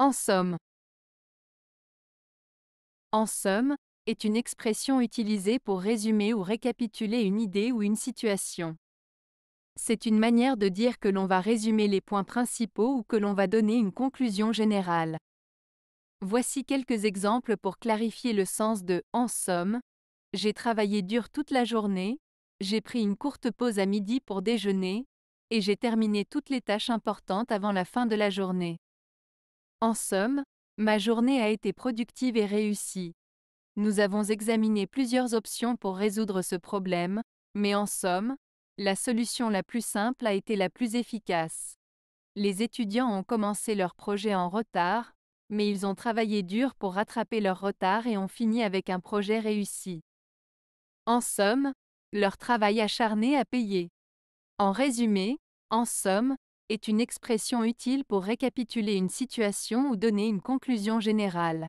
En somme. En somme est une expression utilisée pour résumer ou récapituler une idée ou une situation. C'est une manière de dire que l'on va résumer les points principaux ou que l'on va donner une conclusion générale. Voici quelques exemples pour clarifier le sens de en somme. J'ai travaillé dur toute la journée, j'ai pris une courte pause à midi pour déjeuner, et j'ai terminé toutes les tâches importantes avant la fin de la journée. En somme, ma journée a été productive et réussie. Nous avons examiné plusieurs options pour résoudre ce problème, mais en somme, la solution la plus simple a été la plus efficace. Les étudiants ont commencé leur projet en retard, mais ils ont travaillé dur pour rattraper leur retard et ont fini avec un projet réussi. En somme, leur travail acharné a payé. En résumé, en somme, est une expression utile pour récapituler une situation ou donner une conclusion générale.